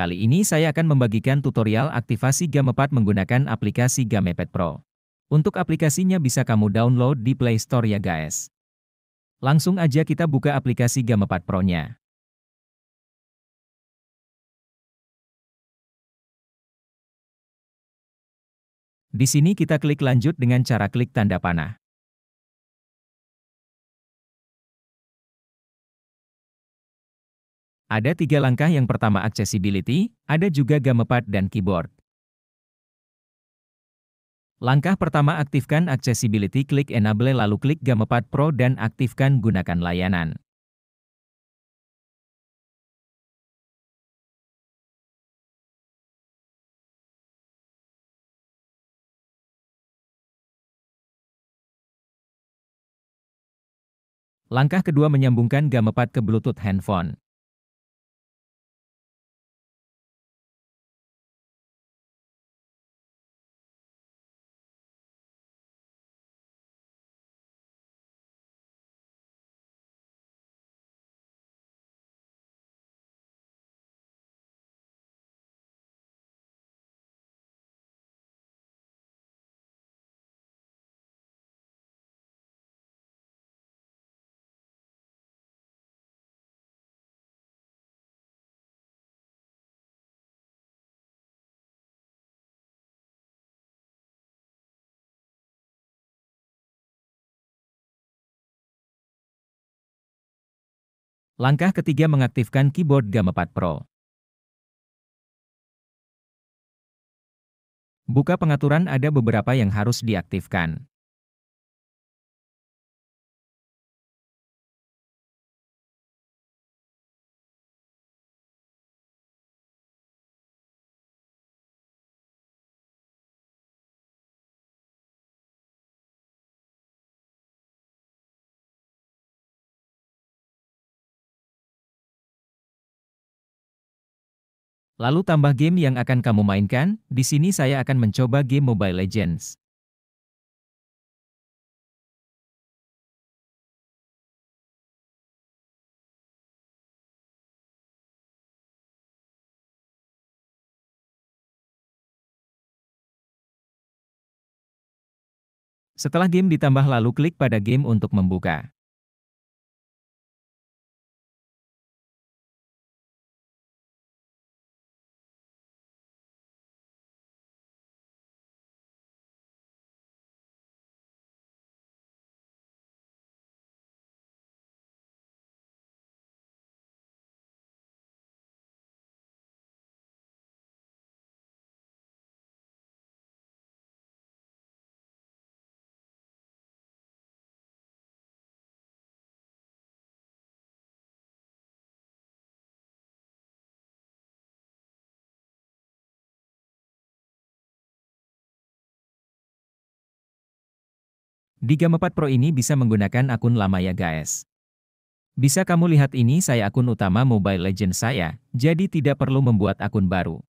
Kali ini saya akan membagikan tutorial aktivasi Gamepad menggunakan aplikasi Gamepad Pro. Untuk aplikasinya bisa kamu download di Play Store ya guys. Langsung aja kita buka aplikasi Gamepad Pro-nya. Di sini kita klik lanjut dengan cara klik tanda panah. Ada tiga langkah yang pertama accessibility, ada juga gamepad dan keyboard. Langkah pertama aktifkan accessibility klik enable lalu klik gamepad pro dan aktifkan gunakan layanan. Langkah kedua menyambungkan gamepad ke Bluetooth handphone. Langkah ketiga mengaktifkan keyboard Gamma4 Pro. Buka pengaturan ada beberapa yang harus diaktifkan. Lalu tambah game yang akan kamu mainkan, di sini saya akan mencoba game Mobile Legends. Setelah game ditambah lalu klik pada game untuk membuka. Di Game 4 Pro ini bisa menggunakan akun lama ya guys. Bisa kamu lihat ini saya akun utama Mobile Legends saya, jadi tidak perlu membuat akun baru.